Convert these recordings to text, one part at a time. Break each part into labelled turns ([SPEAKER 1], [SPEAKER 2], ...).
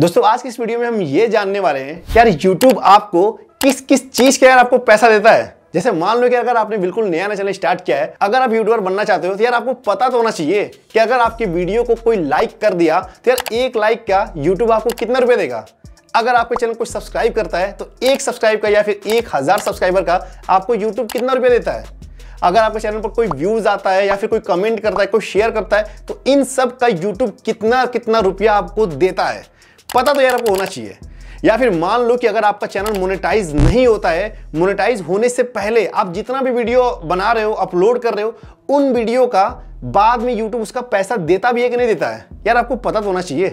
[SPEAKER 1] दोस्तों आज की इस वीडियो में हम ये जानने वाले हैं कि यार यूट्यूब आपको किस किस चीज के यार आपको पैसा देता है जैसे मान लो कि अगर आपने बिल्कुल नया नया चैनल स्टार्ट किया है अगर आप यूट्यूबर बनना चाहते हो तो यार आपको पता तो होना चाहिए कि अगर आपकी वीडियो को कोई लाइक कर दिया तो यार एक लाइक का यूट्यूब आपको कितना रुपए देगा अगर आपके चैनल को सब्सक्राइब करता है तो एक सब्सक्राइब का या फिर एक हज़ार सब्सक्राइबर का आपको यूट्यूब कितना रुपया देता है अगर आपके चैनल पर कोई व्यूज आता है या फिर कोई कमेंट करता है कोई शेयर करता है तो इन सब का यूट्यूब कितना कितना रुपया आपको देता है पता तो यार आपको होना चाहिए या फिर मान लो कि अगर आपका चैनल मोनेटाइज नहीं होता है मोनेटाइज होने से पहले आप जितना भी वीडियो बना रहे हो अपलोड कर रहे हो उन वीडियो का बाद में यूट्यूब उसका पैसा देता भी है कि नहीं देता है यार आपको पता तो होना चाहिए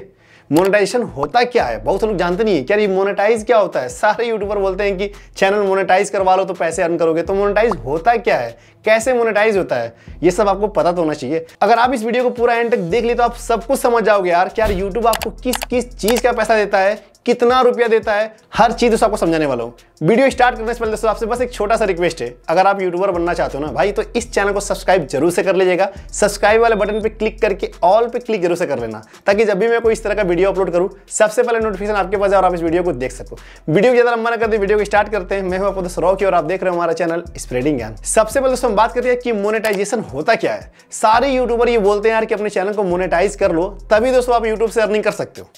[SPEAKER 1] मोनेटाइजेशन होता क्या है बहुत लोग जानते नहीं है क्या मोनेटाइज क्या होता है सारे यूट्यूबर बोलते हैं कि चैनल मोनेटाइज करवा लो तो पैसे अर्न करोगे तो मोनेटाइज होता क्या है कैसे मोनेटाइज होता है ये सब आपको पता तो होना चाहिए अगर आप इस वीडियो को पूरा एंड तक देख ले तो आप सब कुछ समझ जाओगे यार कि यार यूट्यूब आपको किस किस चीज़ का पैसा देता है कितना रुपया देता है हर चीज़ आपको समझाने वाला हूँ वीडियो स्टार्ट करने से पहले दोस्तों आपसे बस एक छोटा सा रिक्वेस्ट है अगर आप यूट्यूबर बनना चाहते हो ना भाई तो इस चैनल को सब्सक्राइब जरूर से कर लीजिएगा सब्सक्राइब वाले बटन पर क्लिक करके ऑल पर क्लिक जरूर से कर लेना ताकि जब भी मैं कोई इस तरह का वीडियो अपलोड करूँ सबसे पहले नोटिफिकेशन आपके पास और आप इस वीडियो को देख सको वीडियो ज़्यादा लंबा ना करते वीडियो को स्टार्ट करते हैं मैं हूँ आपको दोस्तों की और आप देख रहे हो हमारा चैनल स्प्रेडिंग ज्ञान सबसे पहले दोस्तों बात करते हैं कि मोनेटाइजेशन होता क्या है सारे यूट्यूबर ये बोलते हैं यार कि अपने चैनल को मोनेटाइज कर लो तभी दोस्तों आप यूट्यूब से अर्निंग कर सकते हो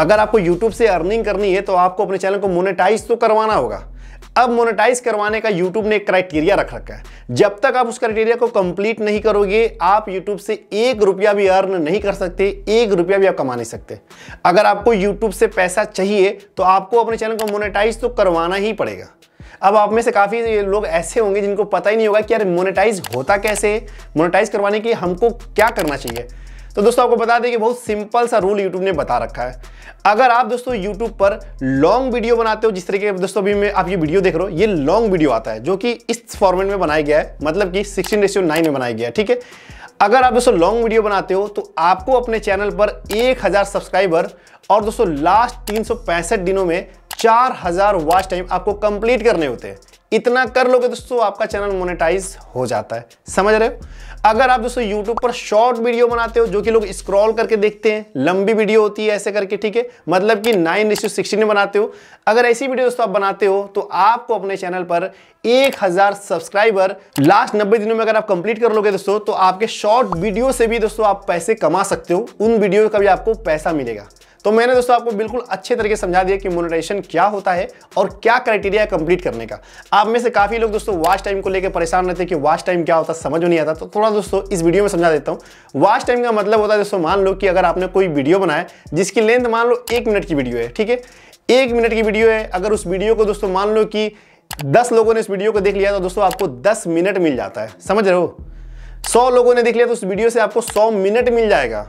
[SPEAKER 1] अगर आपको यूट्यूब से अर्निंग अर्निंग करनी है तो आपको अपने चैनल को मोनेटाइज तो करवाना होगा अब मोनेटाइज करवाने का यूट्यूब ने एक क्राइटेरिया रख रखा है जब तक आप उस क्राइटेरिया को कंप्लीट नहीं करोगे आप यूट्यूब से एक रुपया भी अर्न नहीं कर सकते एक रुपया भी आप कमा नहीं सकते अगर आपको यूट्यूब से पैसा चाहिए तो आपको अपने चैनल को मोनेटाइज तो करवाना ही पड़ेगा अब आप में से काफ़ी लोग ऐसे होंगे जिनको पता ही नहीं होगा कि यार मोनेटाइज होता कैसे मोनेटाइज करवाने के हमको क्या करना चाहिए तो दोस्तों आपको बता दें कि बहुत सिंपल सा रूल यूट्यूब ने बता रखा है अगर आप दोस्तों यूट्यूब पर लॉन्ग वीडियो बनाते हो जिस तरीके दोस्तों अभी मैं आप ये वीडियो देख रहे हो ये लॉन्ग वीडियो आता है जो कि इस फॉर्मेट में बनाया गया है मतलब कि सिक्सटीन रेशियो नाइन में बनाया गया है ठीक है अगर आप दोस्तों लॉन्ग वीडियो बनाते हो तो आपको अपने चैनल पर एक सब्सक्राइबर और दोस्तों लास्ट तीन दिनों में चार हजार वॉच टाइम आपको कंप्लीट करने होते हैं इतना कर लोगे दोस्तों आपका चैनल मोनेटाइज हो जाता है समझ रहे हो अगर आप दोस्तों YouTube पर शॉर्ट वीडियो बनाते हो जो कि लोग स्क्रॉल करके देखते हैं लंबी वीडियो होती है ऐसे करके ठीक है मतलब कि नाइन इशू सिक्सटीन में बनाते हो अगर ऐसी वीडियो दोस्तों आप बनाते हो तो आपको अपने चैनल पर 1000 सब्सक्राइबर लास्ट 90 दिनों में अगर आप कंप्लीट कर लोगे दोस्तों तो आपके शॉर्ट वीडियो से भी दोस्तों आप पैसे कमा सकते हो उन वीडियो का भी आपको पैसा मिलेगा तो मैंने दोस्तों आपको बिल्कुल अच्छे तरीके से समझा दिया कि मोनेटाइजेशन क्या होता है और क्या क्राइटेरिया है कंप्लीट करने का आप में से काफ़ी लोग दोस्तों वॉच टाइम को लेकर परेशान रहते हैं कि वॉच टाइम क्या होता है समझ नहीं आता तो थोड़ा दोस्तों इस वीडियो में समझा देता हूँ वॉच टाइम का मतलब होता है दोस्तों मान लो कि अगर आपने कोई वीडियो बनाया जिसकी लेंथ मान लो एक मिनट की वीडियो है ठीक है एक मिनट की वीडियो है अगर उस वीडियो को दोस्तों मान लो कि दस लोगों ने इस वीडियो को देख लिया तो दोस्तों आपको दस मिनट मिल जाता है समझ रहे हो सौ लोगों ने देख लिया तो उस वीडियो से आपको सौ मिनट मिल जाएगा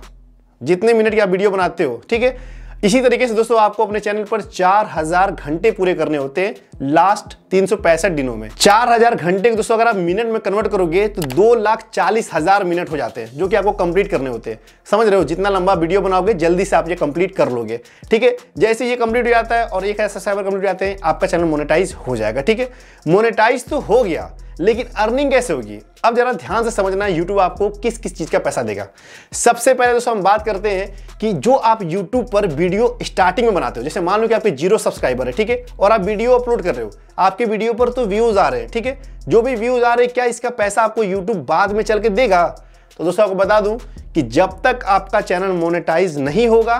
[SPEAKER 1] जितने मिनट की आप वीडियो बनाते हो ठीक है इसी तरीके से दोस्तों आपको अपने चैनल पर 4000 घंटे पूरे करने होते हैं लास्ट तीन दिनों में 4000 घंटे को दोस्तों अगर आप मिनट में कन्वर्ट करोगे तो दो लाख चालीस हजार मिनट हो जाते हैं जो कि आपको कंप्लीट करने होते हैं समझ रहे हो जितना लंबा वीडियो बनाओगे जल्दी से आप ये कंप्लीट कर लोगे ठीक है जैसे ये कंप्लीट हो जाता है और एक ऐसा साइबर कंप्लीट हो जाते हैं आपका चैनल मोनिटाइज हो जाएगा ठीक है मोनिटाइज तो हो गया लेकिन अर्निंग कैसे होगी अब जरा ध्यान से समझना है यूट्यूब आपको किस किस चीज़ का पैसा देगा सबसे पहले दोस्तों हम बात करते हैं कि जो आप यूट्यूब पर वीडियो स्टार्टिंग में बनाते हो जैसे मान लो कि आपके जीरो सब्सक्राइबर है ठीक है और आप वीडियो अपलोड कर रहे हो आपके वीडियो पर तो व्यूज़ आ रहे हैं ठीक है जो भी व्यूज़ आ रहे हैं क्या इसका पैसा आपको यूट्यूब बाद में चल के देगा तो दोस्तों आपको बता दूं कि जब तक आपका चैनल मोनेटाइज नहीं होगा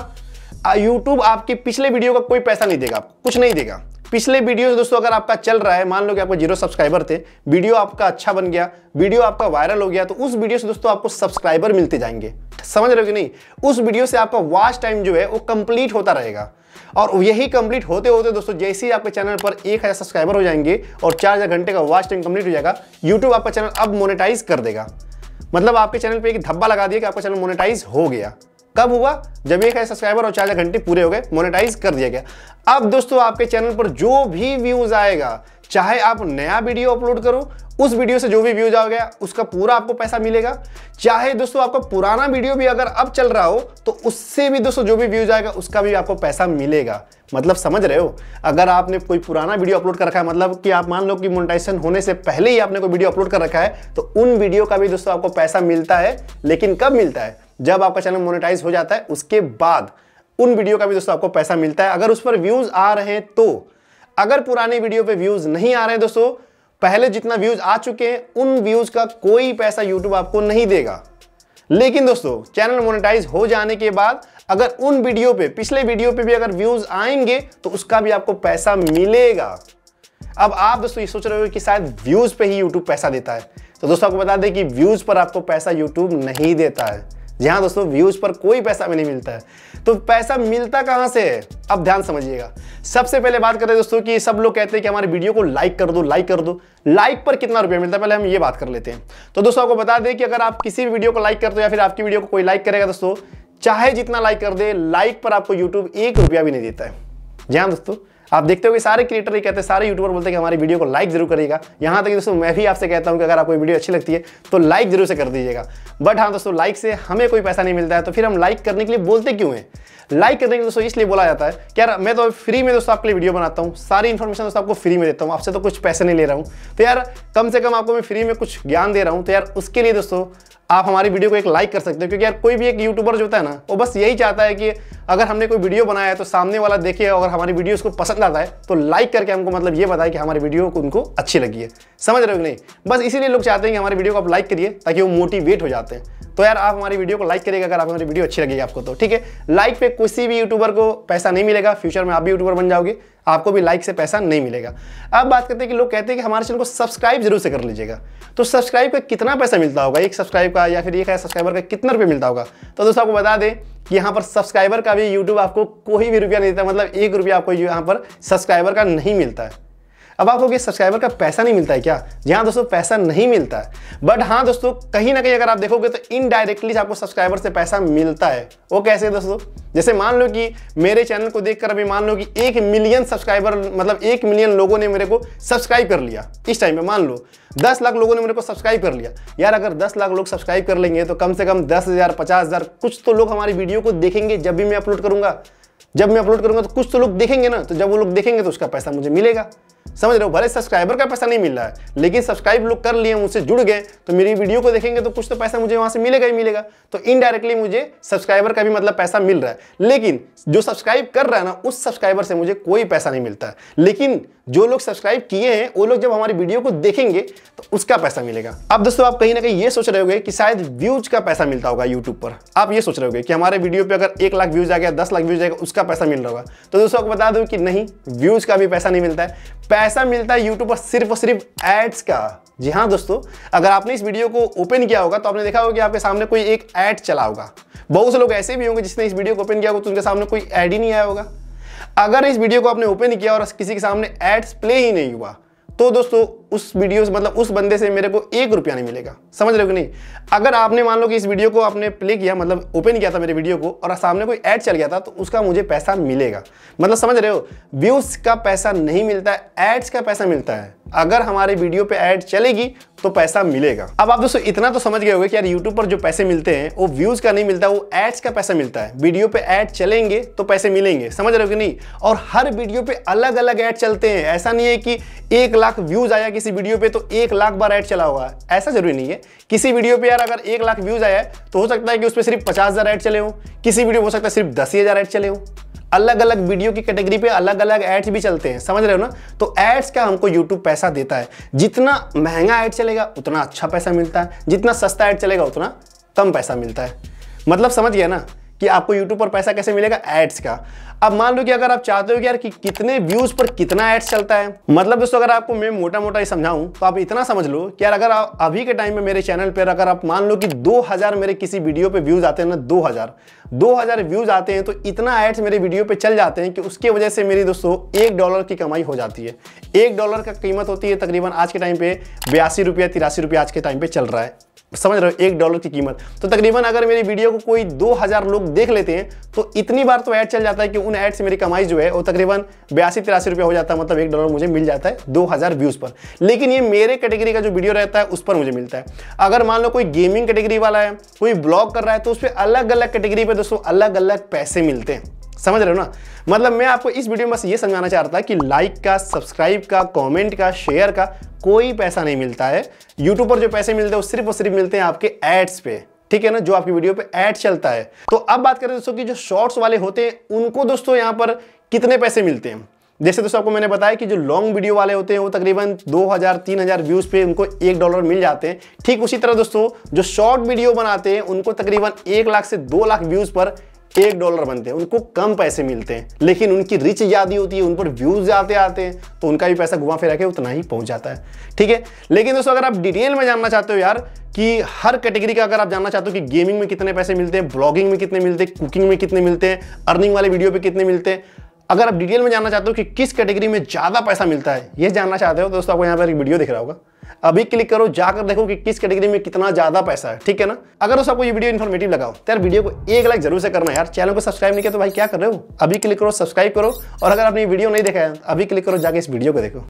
[SPEAKER 1] यूट्यूब आपके पिछले वीडियो का कोई पैसा नहीं देगा कुछ नहीं देगा पिछले वीडियो दोस्तों अगर आपका चल रहा है मान लो कि आपको जीरो सब्सक्राइबर थे वीडियो आपका अच्छा बन गया वीडियो आपका वायरल हो गया तो उस वीडियो से दोस्तों आपको सब्सक्राइबर मिलते जाएंगे समझ रहे हो कि नहीं उस वीडियो से आपका वॉच टाइम जो है वो कंप्लीट होता रहेगा और यही कंप्लीट होते होते दोस्तों जैसे ही आपके चैनल पर एक हज़ार सब्सक्राइबर हो जाएंगे और चार हज़ार घंटे का वॉच टाइम कंप्लीट हो जाएगा यूट्यूब आपका चैनल अब मोनेटाइज कर देगा मतलब आपके चैनल पे एक धब्बा लगा दिया कि आपका चैनल मोनेटाइज हो गया कब हुआ जब एक सब्सक्राइबर और चार घंटे पूरे हो गए मोनेटाइज कर दिया गया अब दोस्तों आपके चैनल पर जो भी व्यूज आएगा चाहे आप नया वीडियो अपलोड करो उस वीडियो से जो भी व्यूज आ गया उसका पूरा आपको पैसा मिलेगा चाहे दोस्तों आपका पुराना वीडियो भी अगर अब चल रहा हो तो उससे भी दोस्तों जो भी व्यूज आएगा उसका भी आपको पैसा मिलेगा मतलब समझ रहे हो अगर आपने कोई पुराना वीडियो अपलोड कर रखा है मतलब कि आप मान लो कि मोनिटाइजेशन होने से पहले ही आपने कोई वीडियो अपलोड कर रखा है तो उन वीडियो का भी दोस्तों आपको पैसा मिलता है लेकिन कब मिलता है जब आपका चैनल मोनेटाइज हो जाता है उसके बाद उन वीडियो का भी दोस्तों आपको पैसा मिलता है अगर उस पर व्यूज आ रहे हैं तो अगर पुराने वीडियो पे व्यूज नहीं आ रहे हैं दोस्तों पहले जितना व्यूज आ चुके हैं उन व्यूज का कोई पैसा यूट्यूब आपको नहीं देगा लेकिन दोस्तों चैनल मोनेटाइज हो जाने के बाद अगर उन वीडियो पे पिछले वीडियो पे भी अगर व्यूज आएंगे तो उसका भी आपको पैसा मिलेगा अब आप दोस्तों ये सोच रहे हो कि शायद व्यूज पे ही यूट्यूब पैसा देता है तो दोस्तों आपको बता दें कि व्यूज पर आपको पैसा यूट्यूब नहीं देता है जी हाँ दोस्तों व्यूज पर कोई पैसा भी नहीं मिलता है तो पैसा मिलता कहाँ से है अब ध्यान समझिएगा सबसे पहले बात करें दोस्तों कि सब लोग कहते हैं कि हमारे वीडियो को लाइक कर दो लाइक कर दो लाइक पर कितना रुपया मिलता है पहले हम ये बात कर लेते हैं तो दोस्तों आपको बता दें कि अगर आप किसी भी वीडियो को लाइक कर दो या फिर आपकी वीडियो को कोई लाइक करेगा दोस्तों चाहे जितना लाइक कर दे लाइक पर आपको यूट्यूब एक रुपया भी नहीं देता है जी हाँ दोस्तों आप देखते हो कि सारे क्रिएटर ही कहते हैं सारे यूट्यूबर बोलते हैं कि हमारी वीडियो को लाइक जरूर करिएगा यहाँ तक दोस्तों मैं भी आपसे कहता हूँ कि अगर आपको वीडियो अच्छी लगती है तो लाइक जरूर से कर दीजिएगा बट हाँ दोस्तों लाइक से हमें कोई पैसा नहीं मिलता है तो फिर हम लाइक करने के लिए बोलते क्यों हैं लाइक करने के लिए दोस्तों इसलिए बोला जाता है कि यार मैं तो फ्री में दोस्तों आपके लिए वीडियो बनाता हूँ सारी इन्फॉर्मेशन दोस्तों आपको फ्री में देता हूँ आपसे तो कुछ पैसे नहीं ले रहा हूँ तो यार कम से कम आपको मैं फ्री में कुछ ज्ञान दे रहा हूँ तो यार उसके लिए दोस्तों आप हमारी वीडियो को एक लाइक कर सकते हो क्योंकि यार कोई भी एक यूट्यूबर जो होता है ना वो बस यही चाहता है कि अगर हमने कोई वीडियो बनाया है तो सामने वाला देखे अगर हमारी वीडियो उसको पसंद आता है तो लाइक करके हमको मतलब ये बताया कि हमारी वीडियो को उनको अच्छी लगी है समझ रहे हो कि नहीं बस इसीलिए लोग चाहते हैं कि हमारी वीडियो को आप लाइक करिए ताकि वो मोटिवेट हो जाते हैं तो यार आप हमारी वीडियो को लाइक करिएगा अगर आप हमारी वीडियो अच्छी लगेगी आपको तो ठीक है लाइक पे किसी भी यूट्यूबर को पैसा नहीं मिलेगा फ्यूचर में आप भी यूट्यूबर बन जाओगे आपको भी लाइक से पैसा नहीं मिलेगा अब बात करते हैं कि लोग कहते हैं कि हमारे चैनल को सब्सक्राइब जरूर से कर लीजिएगा तो सब्सक्राइब का कितना पैसा मिलता होगा एक सब्सक्राइब का या फिर एक सब्सक्राइबर का कितना रुपये मिलता होगा तो दोस्तों आपको बता दें कि यहाँ पर सब्सक्राइबर का भी यूट्यूब आपको कोई भी रुपया नहीं देता मतलब एक रुपया आपको यहाँ पर सब्सक्राइबर का नहीं मिलता है अब आप लोग ये सब्सक्राइबर का पैसा नहीं मिलता है क्या जी हाँ दोस्तों पैसा नहीं मिलता है बट हाँ दोस्तों कहीं ना कहीं अगर आप देखोगे तो इनडायरेक्टली आपको सब्सक्राइबर से पैसा मिलता है वो कैसे दोस्तों जैसे मान लो कि मेरे चैनल को देखकर अभी मान लो कि एक मिलियन सब्सक्राइबर मतलब एक मिलियन लोगों ने मेरे को सब्सक्राइब कर लिया इस टाइम में मान लो दस लाख लोगों ने मेरे को सब्सक्राइब कर लिया यार अगर दस लाख लोग सब्सक्राइब कर लेंगे तो कम से कम दस हज़ार पचास हज़ार कुछ तो लोग हमारी वीडियो को देखेंगे जब भी मैं अपलोड करूँगा जब मैं अपलोड करूंगा तो कुछ तो लोग देखेंगे ना तो जब वो लोग देखेंगे तो उसका पैसा मुझे मिलेगा समझ रहे हो भले सब्सक्राइबर का पैसा नहीं मिल रहा है लेकिन सब्सक्राइब लोग कर लिए मुझसे जुड़ गए तो मेरी वीडियो को देखेंगे तो कुछ तो पैसा मुझे वहां से मिलेगा ही मिलेगा तो इनडायरेक्टली मुझे सब्सक्राइबर का भी मतलब पैसा मिल रहा है लेकिन जो सब्सक्राइब कर रहा है ना उस सब्सक्राइबर से मुझे कोई पैसा नहीं मिलता लेकिन जो लोग सब्सक्राइब किए हैं वो लोग जब हमारी वीडियो को देखेंगे तो उसका पैसा मिलेगा अब दोस्तों आप कहीं ना कहीं ये सोच रहे होगे कि शायद व्यूज का पैसा मिलता होगा यूट्यूब पर आप ये सोच रहे होगे कि हमारे वीडियो पे अगर एक लाख व्यूज आ गया दस लाख व्यूज आएगा उसका पैसा मिल रहा होगा तो दोस्तों आपको बता दूं कि नहीं व्यूज का भी पैसा नहीं मिलता है पैसा मिलता है यूट्यूब पर सिर्फ और सिर्फ एड्स का जी हाँ दोस्तों अगर आपने इस वीडियो को ओपन किया होगा तो आपने देखा होगा कि आपके सामने कोई एक ऐड चला होगा बहुत से लोग ऐसे भी होंगे जिसने इस वीडियो को ओपन किया होगा तो उनके सामने कोई ऐड ही नहीं आया होगा अगर इस वीडियो को आपने ओपन किया और किसी के सामने एड्स प्ले ही नहीं हुआ तो दोस्तों उस वीडियो से मतलब उस बंदे से मेरे को एक रुपया नहीं मिलेगा समझ रहे हो कि नहीं अगर आपने मान लो कि इस वीडियो को आपने प्ले किया मतलब ओपन किया था मेरे वीडियो को और सामने कोई ऐड चल गया था तो उसका मुझे पैसा मिलेगा मतलब समझ रहे हो व्यूज़ का पैसा नहीं मिलता एड्स का पैसा मिलता है अगर हमारे वीडियो पर ऐड चलेगी तो पैसा मिलेगा अब आप दोस्तों इतना तो समझ गए होंगे कि यार YouTube पर जो पैसे मिलते हैं वो व्यूज का नहीं मिलता वो एड्स का पैसा मिलता है वीडियो पे एड चलेंगे तो पैसे मिलेंगे समझ रहे हो कि नहीं और हर वीडियो पे अलग अलग एड चलते हैं ऐसा नहीं है कि एक लाख व्यूज आया किसी वीडियो पे तो एक लाख बार एड चला हुआ ऐसा जरूरी नहीं है किसी वीडियो पे यार अगर एक लाख व्यूज आया है तो हो सकता है कि उस पर सिर्फ पचास हज़ार चले हो किसी वीडियो हो सकता है सिर्फ दस ही हज़ार चले हो अलग अलग वीडियो की कैटेगरी पे अलग अलग एड्स भी चलते हैं समझ रहे हो ना तो एड्स का हमको यूट्यूब पैसा देता है जितना महंगा एड चलेगा उतना अच्छा पैसा मिलता है जितना सस्ता एड चलेगा उतना कम पैसा मिलता है मतलब समझ गया ना कि आपको यूट्यूब पर पैसा कैसे मिलेगा एड्स का अब मान लो कि अगर आप चाहते हो कि यार कि कितने व्यूज पर कितना एड्स चलता है मतलब दोस्तों अगर आपको मैं मोटा मोटा ही समझाऊं तो आप इतना समझ लो कि यार अगर आप अभी के टाइम में मेरे चैनल पर अगर आप मान लो कि 2000 मेरे किसी वीडियो पे व्यूज आते हैं ना 2000 2000 व्यूज आते हैं तो इतना एड्स मेरे वीडियो पे चल जाते हैं कि उसके वजह से मेरी दोस्तों एक डॉलर की कमाई हो जाती है एक डॉलर का कीमत होती है तकरीबन आज के टाइम पे बयासी रुपया तिरासी रुपया आज के टाइम पे चल रहा है समझ रहे हो एक डॉलर की कीमत तो तकरीबन अगर मेरी वीडियो को कोई दो हज़ार लोग देख लेते हैं तो इतनी बार तो ऐड चल जाता है कि उन ऐड से मेरी कमाई जो है वो तकरीबन बयासी तिरासी रुपये हो जाता है मतलब एक डॉलर मुझे मिल जाता है दो हज़ार व्यूज़ पर लेकिन ये मेरे कैटेगरी का जो वीडियो रहता है उस पर मुझे मिलता है अगर मान लो कोई गेमिंग कैटेगरी वाला है कोई ब्लॉग कर रहा है तो उस पर अलग अलग कैटेगरी पर दोस्तों अलग अलग पैसे मिलते हैं समझ रहे हो ना मतलब मैं आपको इस वीडियो में बस ये समझाना चाहता था कि लाइक का सब्सक्राइब का कमेंट का शेयर का कोई पैसा नहीं मिलता है यूट्यूब पर जो पैसे मिलते हैं वो सिर्फ और सिर्फ मिलते हैं आपके एड्स पे ठीक है ना जो आपकी वीडियो पे ऐड चलता है तो अब बात करें दोस्तों की जो शॉर्ट्स वाले होते हैं उनको दोस्तों यहाँ पर कितने पैसे मिलते हैं जैसे दोस्तों आपको मैंने बताया कि जो लॉन्ग वीडियो वाले होते हैं वो तकरीबन 2000 3000 व्यूज पे उनको एक डॉलर मिल जाते हैं ठीक उसी तरह दोस्तों जो शॉर्ट वीडियो बनाते हैं उनको तकरीबन एक लाख से दो लाख व्यूज पर एक डॉलर बनते हैं उनको कम पैसे मिलते हैं लेकिन उनकी रिच ज़्यादा होती है उन पर व्यूज़ आते आते हैं तो उनका भी पैसा घुमा फिरा के उतना ही पहुंच जाता है ठीक है लेकिन दोस्तों अगर आप डिटेल में जानना चाहते हो यार कि हर कैटेगरी का अगर आप जानना चाहते हो कि गेमिंग में कितने पैसे मिलते हैं ब्लॉगिंग में कितने मिलते हैं कुकिंग में कितने मिलते हैं अर्निंग वाले वीडियो पर कितने मिलते हैं अगर आप डिटेल में जानना चाहते हो कि किस कैटेगरी में ज़्यादा पैसा मिलता है ये जानना चाहते हो तो दोस्तों आपको यहाँ पर एक वीडियो दिख रहा होगा अभी क्लिक करो जाकर देखो कि किस कैटेगरी में कितना ज्यादा पैसा है ठीक है ना अगर उस आपको ये वीडियो इन्फॉर्मेटिव लगाओ तो यार वीडियो को एक लाइक जरूर से करना यार चैनल को सब्सक्राइब नहीं किया तो भाई क्या कर रहे हो अभी क्लिक करो सब्सक्राइब करो और अगर आपने वीडियो नहीं देखा है अभी क्लिक करो जाकर इस वीडियो को देखो